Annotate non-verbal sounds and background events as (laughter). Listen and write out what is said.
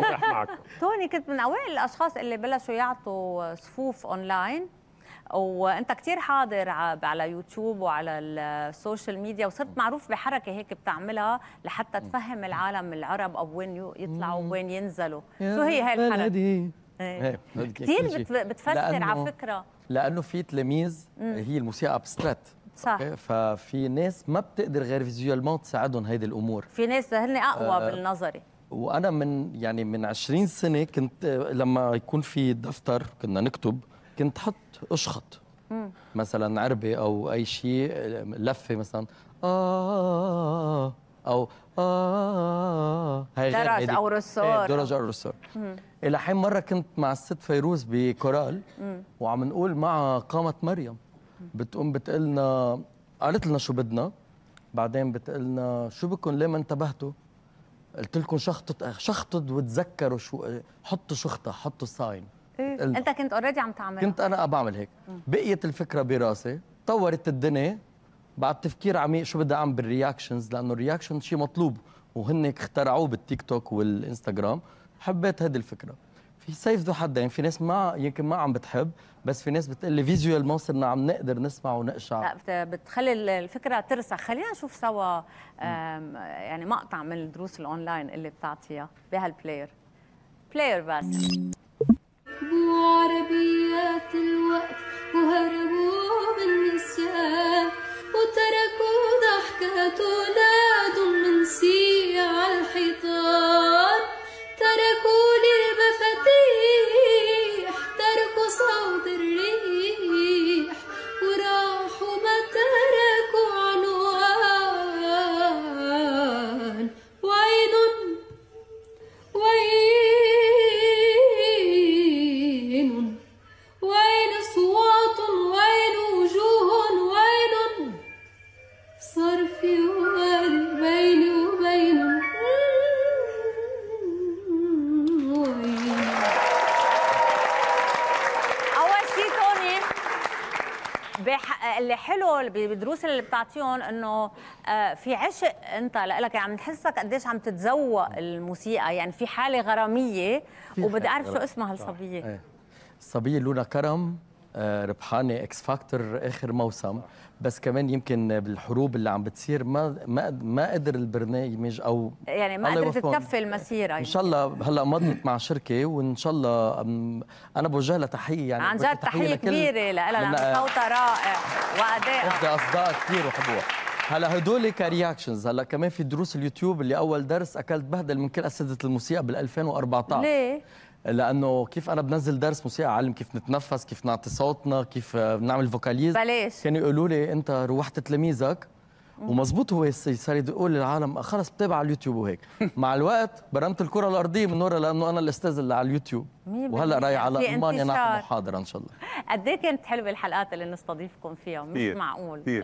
(laughs) توني كنت من اوائل الاشخاص اللي بلشوا يعطوا صفوف اونلاين وانت كثير حاضر على يوتيوب وعلى السوشيال ميديا وصرت معروف بحركه هيك بتعملها لحتى تفهم العالم العرب او وين يطلعوا وين ينزلوا شو هي هاي الحركه إيه. إيه، كثير بتفسر على فكره لانه في تلاميذ هي الموسيقى ابستراكت صح ففي ناس ما بتقدر غير فيزيوالمون تساعدهم هيدي الامور في ناس هن اقوى آه بالنظري وانا من يعني من 20 سنه كنت لما يكون في دفتر كنا نكتب كنت حط اشخط مثلا عربي او اي شيء لفه مثلا آه او آه هاي درج او رسور إيه، درج او رسور الى حين مره كنت مع الست فيروز بكورال وعم نقول مع قامت مريم بتقوم بتقلنا قالت لنا شو بدنا بعدين بتقلنا شو بكون ليه ما انتبهتوا قلت لكم شخطط شخطط وتذكروا شو حطوا شخطه حطوا ساين إيه؟ انت كنت اوريدي عم تعمل كنت انا آه، بعمل هيك بقيت الفكره براسي طورت الدنيا بعد تفكير عميق شو بدي اعمل بالرياكشنز لانه الرياكشن شيء مطلوب وهن اخترعوه بالتيك توك والانستغرام حبيت هذه الفكره في سيف ذو حدين يعني في ناس ما يمكن ما عم بتحب بس في ناس بتقول لي فيجوال صرنا عم نقدر نسمع ونقشع لا بتخلي الفكره ترسخ خلينا نشوف سوا يعني مقطع من الدروس الاونلاين اللي بتعطيها بهالبلاير بلاير بس عربيات الوقت اللي حلو بالدروس اللي بتعطيهم انه آه، في عشق انت لك يعني عم تحسك قديش عم تتذوق الموسيقى يعني في حاله غراميه وبدي اعرف شو اسمها هالصبيه الصبيه إيه. لونا كرم آه، ربحانه اكس فاكتور اخر موسم بس كمان يمكن بالحروب اللي عم بتصير ما ما ما قدر البرنامج او يعني ما قدرت تكفي المسيره ان شاء الله هلا مضت مع شركه وان شاء الله انا بوجه لها تحيه يعني عن جد تحيه كبيره لها لان آه، صوتها رائع وادائها بدي اصداء كثير وحبوها هلا هدول كرياكشنز هلا كمان في دروس اليوتيوب اللي اول درس اكلت بهدل من كل اساتذه الموسيقى بال 2014 ليه؟ لانه كيف انا بنزل درس موسيقى اعلم كيف نتنفس كيف نعطي صوتنا كيف بنعمل فوكاليز بلاش كانوا يقولوا لي انت روحت تلاميذك ومزبوط هو صار يقول للعالم خلص بتابع على اليوتيوب وهيك (laughs) مع الوقت برمت الكره الارضيه من ورا لانه انا الاستاذ اللي على اليوتيوب وهلا رايح على المانيا نعمل محاضره ان شاء الله قد ايه كانت حلوه الحلقات اللي نستضيفكم فيها مش معقول